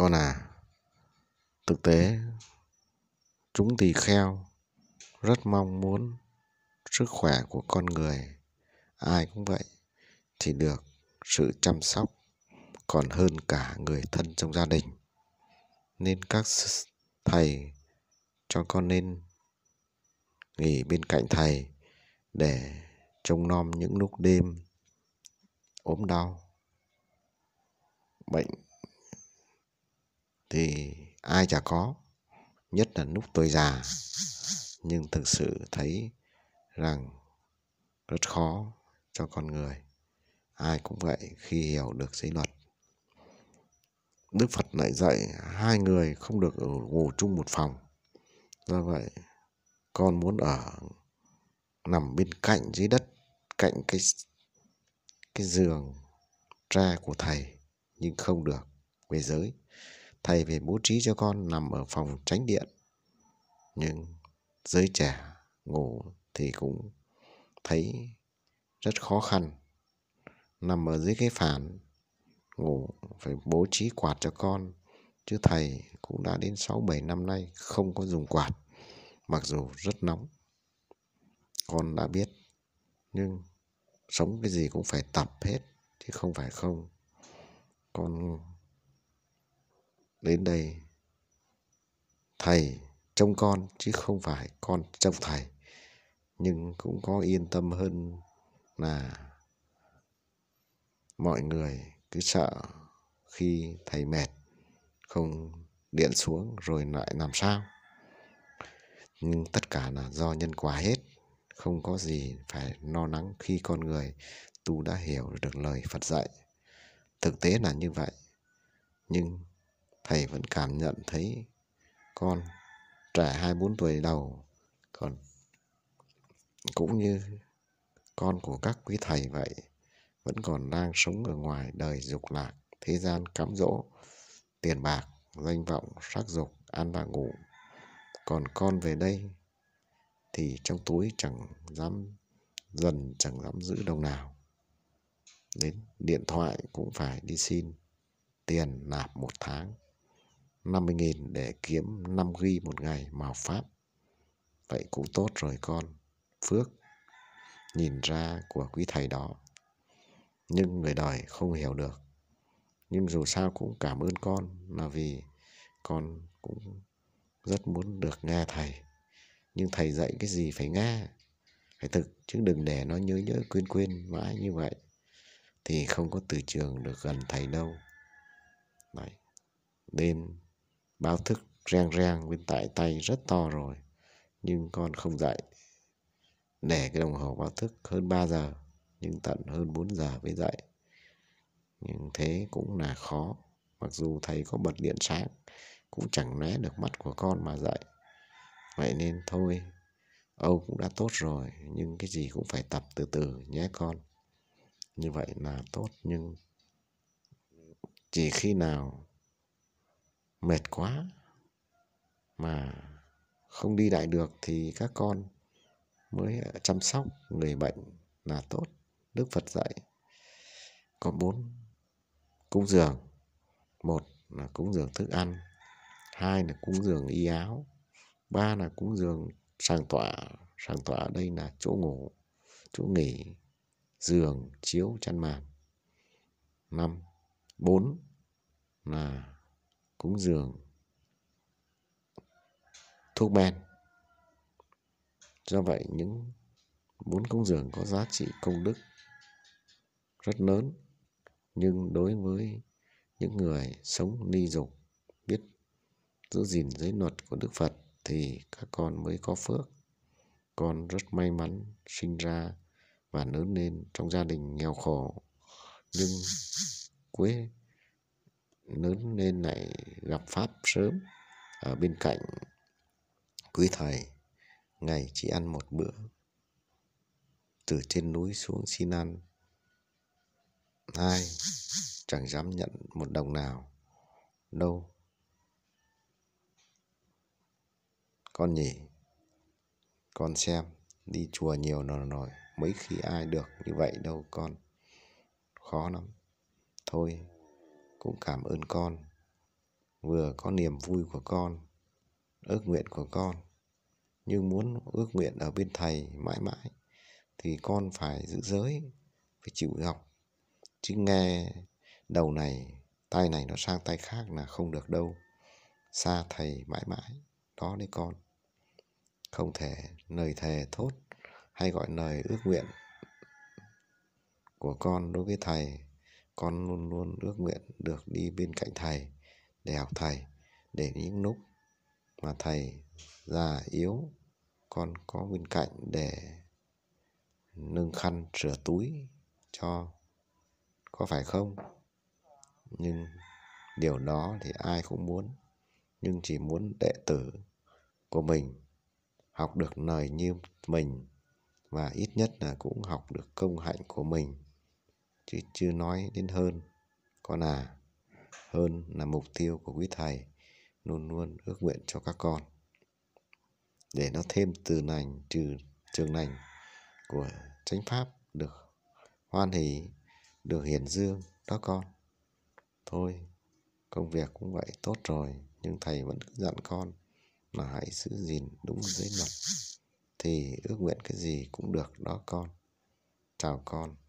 con à thực tế chúng tỳ kheo rất mong muốn sức khỏe của con người ai cũng vậy thì được sự chăm sóc còn hơn cả người thân trong gia đình nên các thầy cho con nên nghỉ bên cạnh thầy để trông nom những lúc đêm ốm đau bệnh thì ai chả có nhất là lúc tuổi già nhưng thực sự thấy rằng rất khó cho con người ai cũng vậy khi hiểu được giới luật đức phật lại dạy hai người không được ngủ chung một phòng do vậy con muốn ở nằm bên cạnh dưới đất cạnh cái cái giường tre của thầy nhưng không được về giới thầy về bố trí cho con nằm ở phòng tránh điện nhưng giới trẻ ngủ thì cũng thấy rất khó khăn nằm ở dưới cái phản ngủ phải bố trí quạt cho con chứ thầy cũng đã đến 6 7 năm nay không có dùng quạt mặc dù rất nóng con đã biết nhưng sống cái gì cũng phải tập hết chứ không phải không con đến đây thầy trông con chứ không phải con trông thầy nhưng cũng có yên tâm hơn là mọi người cứ sợ khi thầy mệt không điện xuống rồi lại làm sao nhưng tất cả là do nhân quả hết không có gì phải lo lắng khi con người tu đã hiểu được lời phật dạy thực tế là như vậy nhưng thầy vẫn cảm nhận thấy con trẻ hai bốn tuổi đầu còn cũng như con của các quý thầy vậy vẫn còn đang sống ở ngoài đời dục lạc thế gian cám dỗ tiền bạc danh vọng sắc dục ăn và ngủ còn con về đây thì trong túi chẳng dám dần chẳng dám giữ đồng nào đến điện thoại cũng phải đi xin tiền nạp một tháng 50.000 để kiếm 5 ghi một ngày màu Pháp. Vậy cũng tốt rồi con. Phước nhìn ra của quý thầy đó. Nhưng người đời không hiểu được. Nhưng dù sao cũng cảm ơn con là vì con cũng rất muốn được nghe thầy. Nhưng thầy dạy cái gì phải nghe, phải thực chứ đừng để nó nhớ nhớ quên quên mãi như vậy thì không có từ trường được gần thầy đâu. Đấy. Đêm Báo thức rang rang bên tại tay rất to rồi, nhưng con không dậy. Để cái đồng hồ báo thức hơn 3 giờ, nhưng tận hơn 4 giờ mới dậy. Nhưng thế cũng là khó, mặc dù thầy có bật điện sáng, cũng chẳng né được mắt của con mà dậy. Vậy nên thôi, Âu cũng đã tốt rồi, nhưng cái gì cũng phải tập từ từ nhé con. Như vậy là tốt, nhưng chỉ khi nào mệt quá mà không đi lại được thì các con mới chăm sóc người bệnh là tốt đức phật dạy có bốn cúng dường một là cúng dường thức ăn hai là cúng dường y áo ba là cúng dường sàng tọa sàng tọa đây là chỗ ngủ chỗ nghỉ giường chiếu chăn màn năm bốn là cúng dường thuốc men do vậy những bốn cúng dường có giá trị công đức rất lớn nhưng đối với những người sống ni dục biết giữ gìn giới luật của đức phật thì các con mới có phước con rất may mắn sinh ra và lớn lên trong gia đình nghèo khổ nhưng cuối lớn lên lại gặp pháp sớm ở bên cạnh quý thầy ngày chỉ ăn một bữa từ trên núi xuống xin ăn hai chẳng dám nhận một đồng nào đâu con nhỉ con xem đi chùa nhiều rồi rồi mấy khi ai được như vậy đâu con khó lắm thôi cũng cảm ơn con vừa có niềm vui của con ước nguyện của con nhưng muốn ước nguyện ở bên thầy mãi mãi thì con phải giữ giới phải chịu học chứ nghe đầu này tay này nó sang tay khác là không được đâu xa thầy mãi mãi đó đấy con không thể lời thề thốt hay gọi lời ước nguyện của con đối với thầy con luôn luôn ước nguyện được đi bên cạnh thầy để học thầy để những lúc mà thầy già yếu con có bên cạnh để nâng khăn rửa túi cho có phải không nhưng điều đó thì ai cũng muốn nhưng chỉ muốn đệ tử của mình học được lời như mình và ít nhất là cũng học được công hạnh của mình chứ chưa nói đến hơn con à hơn là mục tiêu của quý thầy luôn luôn ước nguyện cho các con để nó thêm từ lành trừ trường lành của chánh pháp được hoan hỷ được hiển dương đó con thôi công việc cũng vậy tốt rồi nhưng thầy vẫn cứ dặn con mà hãy giữ gìn đúng giới luật thì ước nguyện cái gì cũng được đó con chào con